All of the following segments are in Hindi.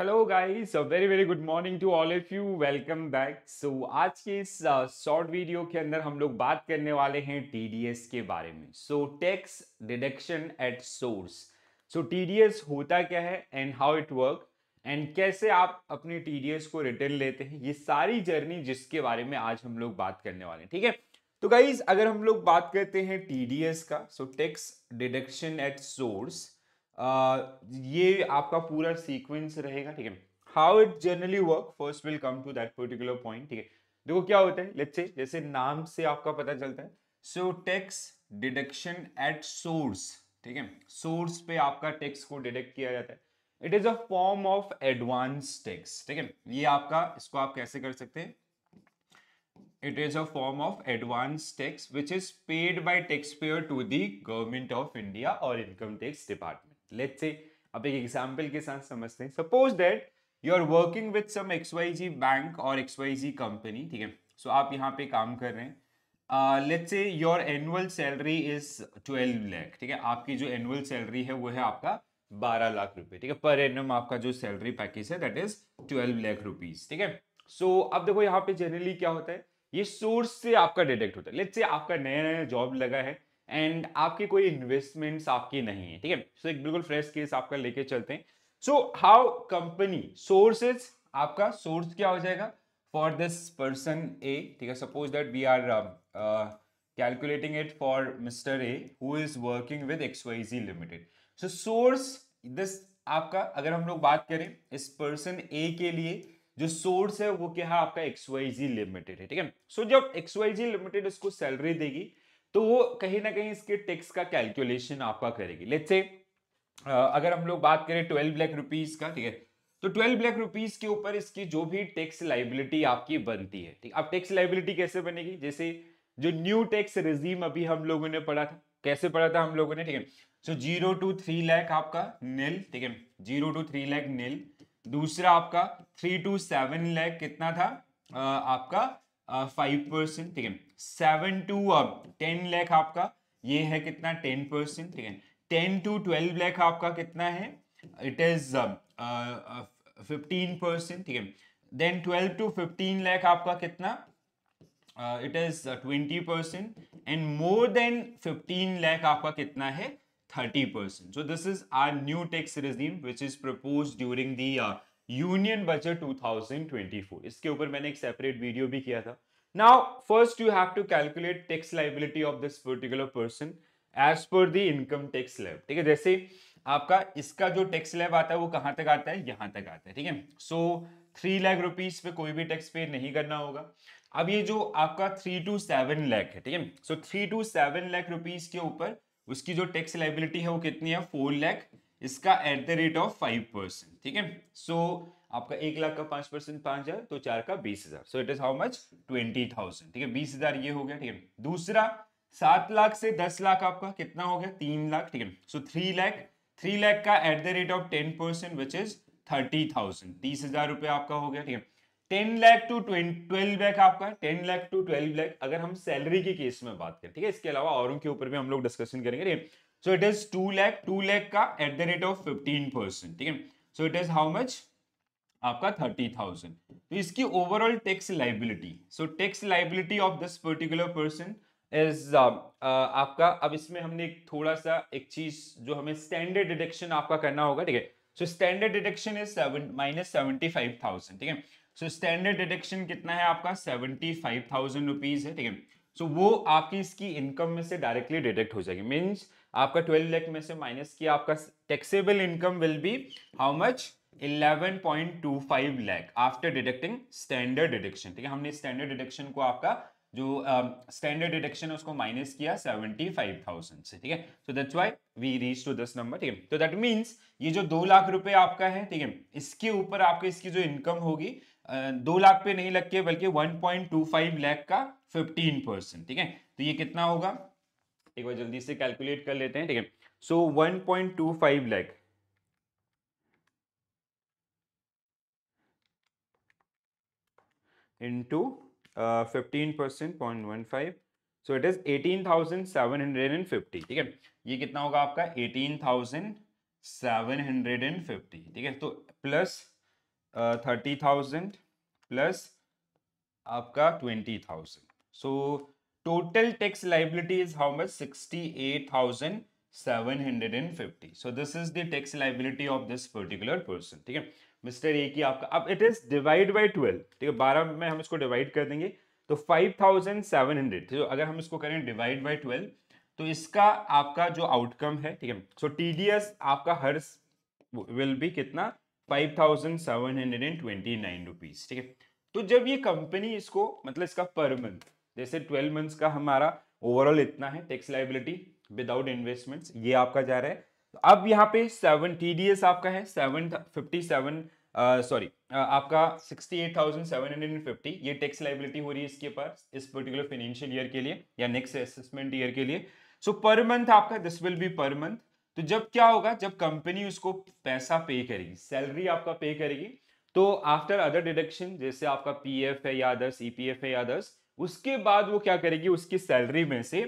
Hello guys very very good morning to all of you welcome back so आज के इस शॉर्ट uh, वीडियो के अंदर हम लोग बात करने वाले हैं टीडीएस के बारे में so tax deduction at source so TDS होता क्या है and how it work and कैसे आप अपने टीडीएस को रिटर्न लेते हैं ये सारी जर्नी जिसके बारे में आज हम लोग बात करने वाले हैं ठीक है तो गाइज अगर हम लोग बात करते हैं टी का so tax deduction at source ये आपका पूरा सीक्वेंस रहेगा ठीक है how it generally work first will come to that particular point ठीक है देखो क्या होता है लेट्स से जैसे नाम से आपका पता चलता है so tax deduction at source ठीक है सोर्स पे आपका टैक्स को डिडक्ट किया जाता है it is a form of advance tax ठीक है ये आपका इसको आप कैसे कर सकते हैं it is a form of advance tax which is paid by tax payer to the government of India और income tax department let's say अब एक एग्जाम्पल के साथ समझते हैं suppose that you are working with some X Y Z bank और एक्स वाई जी कंपनी ठीक है सो आप यहाँ पे काम कर रहे हैं let's say your annual salary is twelve lakh ठीक है आपकी जो एनुअल सैलरी है वो है आपका बारह लाख रुपए ठीक है पर एनम आपका जो सैलरी पैकेज है that is twelve lakh rupees ठीक है सो अब देखो यहाँ पे जनरली क्या होता है ये सोर्स से आपका डिटेक्ट होता है लेट्स से आपका नया नया जॉब लगा है एंड आपकी कोई इन्वेस्टमेंट्स आपकी नहीं है ठीक है सो एक बिल्कुल फ्रेश केस आपका लेके चलते हैं सो हाउ कंपनी सोर्सेज आपका सोर्स क्या हो जाएगा फॉर दिस पर्सन ए ठीक है suppose that we are calculating it for mister A who is working with XYZ limited so source this आपका अगर हम लोग बात करें इस पर्सन ए के लिए जो सोर्स है वो क्या है आपका एक्सवाइजी लिमिटेड है ठीक है सो जब एक्सवाइजी लिमिटेड इसको सैलरी देगी तो वो कहीं ना कहीं इसके टैक्स का कैलकुलेशन आपका करेगी लेट से अगर हम लोग बात करें ट्वेल्व लाख रुपीज का ठीक है तो ट्वेल्व लाख रुपीज के ऊपर इसकी जो भी टैक्स लाइबिलिटी आपकी बनती है ठीक अब टैक्स लाइबिलिटी कैसे बनेगी जैसे जो न्यू टैक्स रिजीम अभी हम लोगों ने पढ़ा था कैसे पढ़ा था हम लोगों ने ठीक है so zero to three lakh आपका नील ठीक है zero to three lakh nil दूसरा आपका थ्री टू सेवन लैख कितना था आ, आपका फाइव परसेंट ठीक है सेवन टू अब टेन लैख आपका ये है कितना टेन परसेंट ठीक है टेन टू ट्वेल्व लैख आपका कितना है इट इज फिफ्टीन परसेंट ठीक है then twelve to fifteen lakh आपका कितना it is twenty percent and more than fifteen lakh आपका कितना है so this is our new new regime which is propose during the union budget two thousand twenty four इसके ऊपर मैंने एक सेपरेट वीडियो भी किया था Now, first you have to calculate tax liability of this particular person as per the income tax slab. ठीक है जैसे आपका इसका जो tax slab आता है वो कहाँ तक आता है यहाँ तक आता है ठीक है so थ्री लाख रुपीज पे कोई भी टैक्स पे नहीं करना होगा अब ये जो आपका थ्री टू सेवन लाख है ठीक है so three to seven lakh rupees के ऊपर उसकी जो टैक्स लाइबिलिटी है वो कितनी है फोर लाख इसका at the rate of five percent ठीक है सो आपका एक लाख का पांच परसेंट पांच हजार तो चार का बीस हजार so it is how much twenty thousand ठीक है बीस हजार ये हो गया ठीक है दूसरा सात लाख से दस लाख आपका कितना हो गया तीन लाख ठीक है so three lakh three lakh का at the rate of ten percent which is thirty thousand तीस हजार रुपये आपका हो गया ठीक है ten lakh to twelve lakh आपका ten lakh to twelve lakh अगर हम सैलरी के केस में बात करें ठीक है इसके अलावा औरों के ऊपर भी हम लोग डिस्कशन करेंगे so it is two lakh two lakh का at the rate of fifteen percent ठीक है so it is how much आपका थर्टी थाउजेंड तो इसकी overall tax liability so tax liability of this particular person is आपका अब इसमें हमने एक थोड़ा सा एक चीज जो हमें स्टैंडर्ड डिडक्शन आपका करना होगा ठीक है so standard deduction is seven minus seventy five thousand ठीक है सो स्टैंडर्ड डिडक्शन कितना है आपका सेवेंटी फाइव थाउजेंड रुपीज है ठीक है सो वो आपकी इसकी इनकम में से डायरेक्टली डिडक्ट हो जाएगी मीन्स आपका ट्वेल्व लैख में से माइनस किया आपका taxable income will be how much 11.25 lakh after deducting standard deduction ठीक है हमने स्टैंडर्ड डिडक्शन को आपका जो स्टैंडर्ड uh, डिडक्शन है उसको माइनस किया 75,000 से ठीक है so that's why we reach to this number ठीक है तो दैट मींस ये जो दो लाख रुपए आपका है ठीक है इसके ऊपर आपके इसकी जो इनकम होगी दो लाख पे नहीं लग के बल्कि 1.25 लाख का 15 परसेंट ठीक है तो ये कितना होगा एक बार जल्दी से कैलकुलेट कर लेते हैं ठीक है so one 1.25 lakh into fifteen percent point one five so it is eighteen thousand seven hundred and fifty ठीक है ये कितना होगा आपका eighteen thousand seven hundred and fifty ठीक है तो प्लस थर्टी थाउजेंड प्लस आपका twenty thousand so total tax liability is how much sixty eight thousand 750 so this is the tax liability of this particular person ठीक है मिस्टर ए की आपका अब इट इज डिवाइड बाय 12 ठीक है 12 में हम इसको डिवाइड कर देंगे तो 5700 तो अगर हम इसको करें डिवाइड बाय 12 तो इसका आपका जो आउटकम है ठीक है सो टीडीएस आपका हर विल बी कितना 5729 रुपीस ठीक है तो जब ये कंपनी इसको मतलब इसका पर मंथ जैसे 12 मंथ्स का हमारा ओवरऑल इतना है टैक्स लाइबिलिटी विदाउट इन्वेस्टमेंट ये आपका जा रहा है तो अब यहाँ पे सेवन टी आपका है सेवन फिफ्टी सेवन सॉरी आपका sixty eight thousand seven hundred and fifty ये टैक्स लाइबिलिटी हो रही है इसके पर इस पर्टिकुलर फाइनेंशियल ईयर के लिए या नेक्स्ट असेसमेंट ईयर के लिए सो पर मंथ आपका this will be per month तो जब क्या होगा जब कंपनी उसको पैसा पे करेगी सैलरी आपका पे करेगी तो आफ्टर अदर डिडक्शन जैसे आपका पी है या अदर्स ई e है या अदर्स उसके बाद वो क्या करेगी उसकी सैलरी में से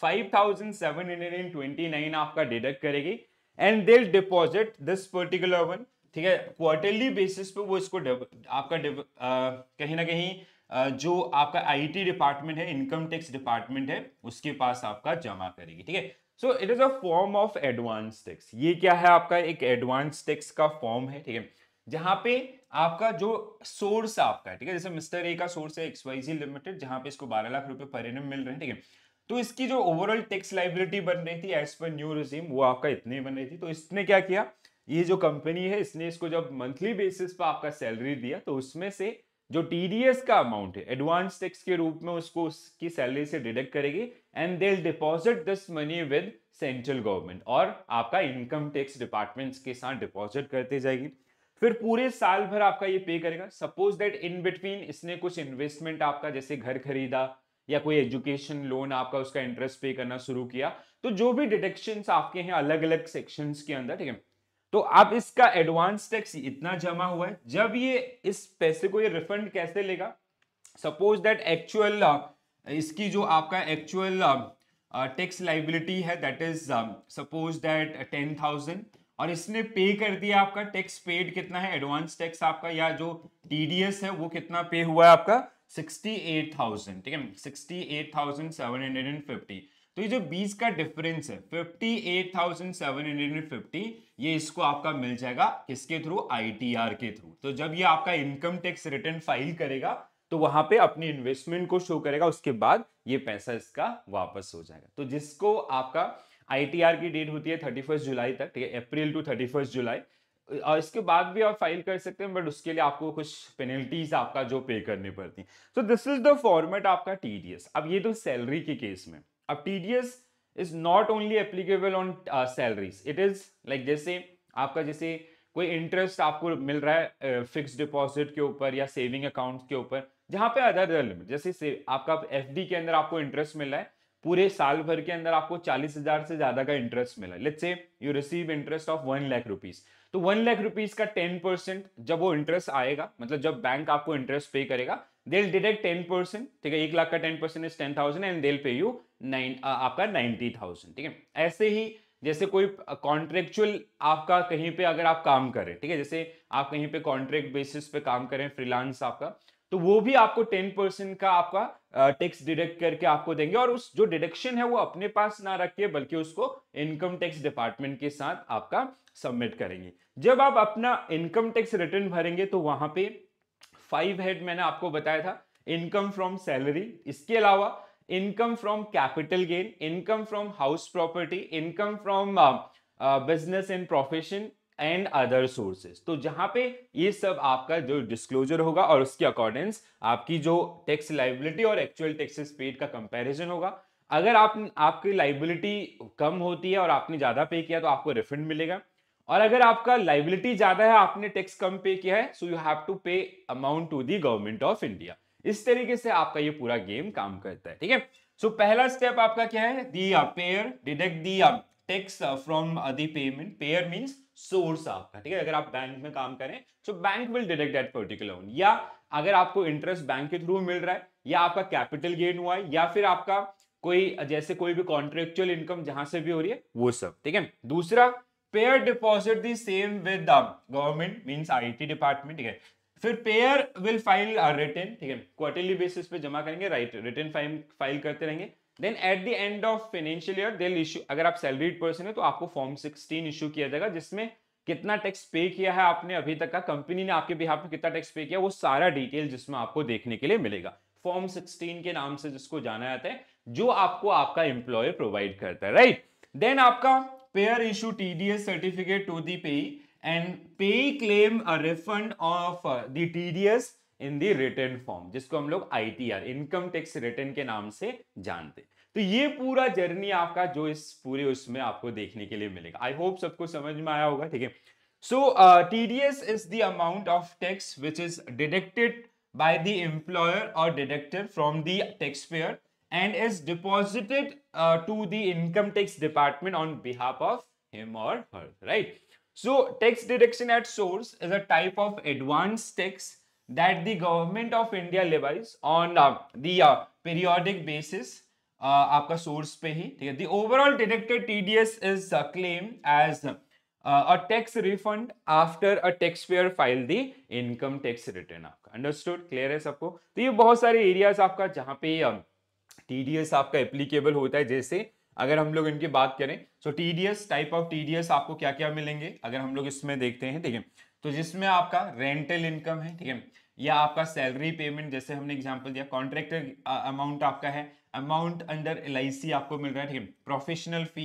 5,729 आपका डिडक्ट करेगी and they deposit this particular one ठीक है क्वार्टरली बेसिस पे वो इसको आपका आ, कहीं ना कहीं आ, जो आपका आईटी डिपार्टमेंट है इनकम टैक्स डिपार्टमेंट है उसके पास आपका जमा करेगी ठीक है so it is a form of advance tax ये क्या है आपका एक एडवांस टैक्स का फॉर्म है ठीक है जहां पे आपका जो सोर्स आपका ठीक है जैसे मिस्टर ए का सोर्स है एक्सवाइजी लिमिटेड जहां पे इसको बारह लाख रुपए पर एन मिल रहे हैं ठीक है तो इसकी जो ओवरऑल टैक्स लाइबिलिटी बन रही थी एज पर न्यू रिजीम वो आपका इतने बन रही थी तो इसने क्या किया ये जो कंपनी है इसने इसको जब मंथली बेसिस पर आपका सैलरी दिया तो उसमें से जो टीडीएस का अमाउंट है एडवांस टैक्स के रूप में उसको उसकी सैलरी से डिडक्ट करेगी and they deposit this money with central government और आपका इनकम टैक्स डिपार्टमेंट के साथ डिपॉजिट करते जाएगी फिर पूरे साल भर आपका ये पे करेगा सपोज दैट इन बिटवीन इसने कुछ इन्वेस्टमेंट आपका जैसे घर खरीदा या कोई एजुकेशन लोन आपका उसका इंटरेस्ट पे करना शुरू किया तो जो भी डिटेक्शन आपके हैं अलग अलग सेक्शन के अंदर ठीक है तो आप इसका एडवांस टैक्स इतना जमा हुआ है जब ये इस पैसे को ये रिफंड कैसे लेगा सपोज दैट एक्चुअल इसकी जो आपका एक्चुअल टैक्स लाइबिलिटी है that is suppose that ten thousand और इसने पे कर दिया आपका टैक्स पेड कितना है एडवांस टैक्स आपका या जो टीडीएस है वो कितना पे हुआ है आपका 68,000 ठीक है 68,750 तो ये जो बीच का डिफरेंस है 58,750 ये इसको आपका मिल जाएगा किसके थ्रू आईटीआर के थ्रू तो जब ये आपका इनकम टैक्स रिटर्न फाइल करेगा तो वहां पे अपने इन्वेस्टमेंट को शो करेगा उसके बाद ये पैसा इसका वापस हो जाएगा तो जिसको आपका आईटीआर की डेट होती है थर्टी जुलाई तक ठीक है अप्रैल टू थर्टी जुलाई और इसके बाद भी आप फाइल कर सकते हैं बट उसके लिए आपको कुछ पेनल्टीज आपका जो पे करनी पड़ती है so this is the format आपका टीडीएस अब ये तो सैलरी के केस में अब TDS is not only applicable on salaries it is like जैसे आपका जैसे कोई इंटरेस्ट आपको मिल रहा है फिक्स uh, डिपॉजिट के ऊपर या सेविंग अकाउंट के ऊपर जहां पे अदर लिमिट जैसे आपका एफ के अंदर आपको इंटरेस्ट मिल रहा है पूरे साल भर के अंदर आपको चालीस हजार से ज्यादा का इंटरेस्ट मिला let's say you receive interest of one lakh rupees तो वन लाख रुपीज का टेन परसेंट जब वो इंटरेस्ट आएगा मतलब जब बैंक आपको इंटरेस्ट पे करेगा देल डिडक्ट टेन परसेंट ठीक है एक लाख का ten percent is ten thousand and they'll pay you nine आपका नाइनटी थाउजेंड ठीक है ऐसे ही जैसे कोई कॉन्ट्रेक्चुअल आपका कहीं पे अगर आप काम करें ठीक है जैसे आप कहीं पे कॉन्ट्रैक्ट बेसिस पे काम करें फ्रीलांस आपका तो वो भी आपको टेन परसेंट का आपका टैक्स डिडक्ट करके आपको देंगे और उस जो डिडक्शन है वो अपने पास ना रख के बल्कि उसको इनकम टैक्स डिपार्टमेंट के साथ आपका सबमिट करेंगे जब आप अपना इनकम टैक्स रिटर्न भरेंगे तो वहां पे फाइव हेड मैंने आपको बताया था इनकम फ्रॉम सैलरी इसके अलावा income from capital gain income from house property income from business and profession and other sources तो जहां पे ये सब आपका जो डिस्क्लोजर होगा और उसके अकॉर्डिंग आपकी जो टैक्स लाइबिलिटी और एक्चुअल टैक्सेस पेड का कंपैरिजन होगा अगर आप आपकी लाइबिलिटी कम होती है और आपने ज़्यादा पे किया तो आपको रिफंड मिलेगा और अगर आपका लाइबिलिटी ज़्यादा है आपने टैक्स कम पे किया है so you have to pay amount to the government of India इस तरीके से आपका ये पूरा गेम काम करता है ठीक है सो पहला स्टेप आपका क्या है the payer deduct the tax from the payment payer means source आपका ठीक है अगर आप बैंक में काम करें तो bank will deduct that particular loan या अगर आपको इंटरेस्ट बैंक के थ्रू मिल रहा है या आपका कैपिटल गेन हुआ है या फिर आपका कोई जैसे कोई भी कॉन्ट्रेक्चुअल इनकम जहां से भी हो रही है वो सब ठीक है दूसरा payer deposit the same with government means IT department ठीक है फिर पेयर विल फाइल रिटर्न ठीक है क्वार्टरली बेसिस पे जमा करेंगे राइट रिटर्न फाइल फाइल करते रहेंगे then at the end of financial year they'll issue अगर आप सैलरीड पर्सन है तो आपको फॉर्म सिक्सटीन इशू किया जाएगा जिसमें कितना टैक्स पे किया है आपने अभी तक का कंपनी ने आपके बिहार में कितना टैक्स पे किया वो सारा डिटेल जिसमें आपको देखने के लिए मिलेगा फॉर्म सिक्सटीन के नाम से जिसको जाना जाता है जो आपको आपका एम्प्लॉयर प्रोवाइड करता है राइट देन आपका payer issue TDS certificate to the pay and pay claim refund of the TDS in the return form जिसको हम लोग आईटीआर इनकम टैक्स रिटर्न के नाम से जानते तो ये पूरा जर्नी आपका जो इस पूरे उसमें आपको देखने के लिए मिलेगा आई होप सबको समझ में आया होगा ठीक है so T D S is the amount of tax which is deducted by the employer और deducted from the tax payer and is deposited to the income tax department on behalf of him और her right so tax deduction at source is a type of advance tax that the government of india levies on uh, the uh, uh आपका सोर्स पे ही ठीक है दी overall deducted TDS is claim as a tax refund after a tax payer file the income tax return आपका अंडरस्टूड क्लियर है सबको तो ये बहुत सारे एरियाज आपका जहां पे डी um, एस आपका एप्लीकेबल होता है जैसे अगर हम लोग इनकी बात करें तो T D S type of TDS आपको क्या क्या मिलेंगे अगर हम लोग इसमें देखते हैं ठीक है तो जिसमें आपका रेंटल इनकम है ठीक है या आपका सैलरी पेमेंट जैसे हमने एग्जांपल दिया कॉन्ट्रैक्टर अमाउंट आपका है अमाउंट अंडर एल आपको मिल रहा है ठीक है प्रोफेशनल फी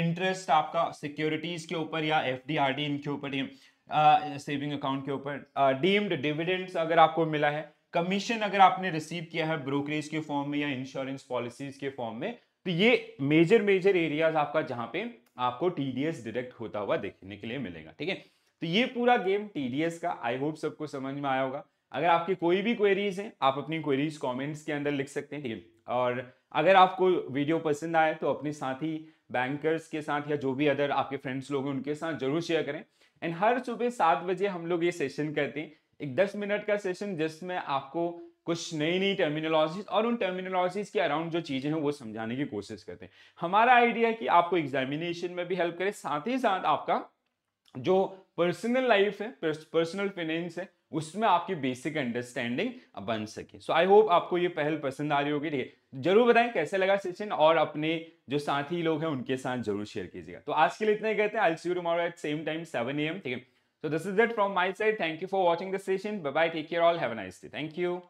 इंटरेस्ट आपका सिक्योरिटीज के ऊपर या एफ डी आर डी इनके ऊपर ठीक है सेविंग अकाउंट के ऊपर डीम्ड डिविडेंड्स अगर आपको मिला है कमीशन अगर आपने रिसीव किया है ब्रोकरेज के फॉर्म में या इंश्योरेंस पॉलिसीज के फॉर्म में तो ये मेजर मेजर एरियाज आपका जहां पे आपको टीडीएस डिडक्ट होता हुआ देखने के लिए मिलेगा ठीक है तो ये पूरा गेम टीडीएस का आई होप सबको समझ में आया होगा अगर आपकी कोई भी क्वेरीज हैं आप अपनी क्वेरीज कमेंट्स के अंदर लिख सकते हैं ठीक है और अगर आपको वीडियो पसंद आए तो अपने साथी बैंकर्स के साथ या जो भी अदर आपके फ्रेंड्स लोग हैं उनके साथ जरूर शेयर करें एंड हर सुबह सात बजे हम लोग ये सेशन करते हैं एक दस मिनट का सेशन जिसमें आपको कुछ नई नई टर्मिनोलॉजीज और उन टर्मिनोलॉजीज के अराउंड जो चीज़ें हैं वो समझाने की कोशिश करते हैं हमारा आइडिया है कि आपको एग्जामिनेशन में भी हेल्प करें साथ ही साथ आपका जो पर्सनल लाइफ है पर्सनल फाइनेंस है उसमें आपकी बेसिक अंडरस्टैंडिंग बन सके सो आई होप आपको ये पहल पसंद आ रही होगी ठीक है जरूर बताएं कैसे लगा सेशन और अपने जो साथी लोग हैं उनके साथ जरूर शेयर कीजिएगा तो आज के लिए इतना ही कहते हैं I see tomorrow at same time seven A M ठीक है so this is it from my side thank you for watching the session bye take care all have nice day thank you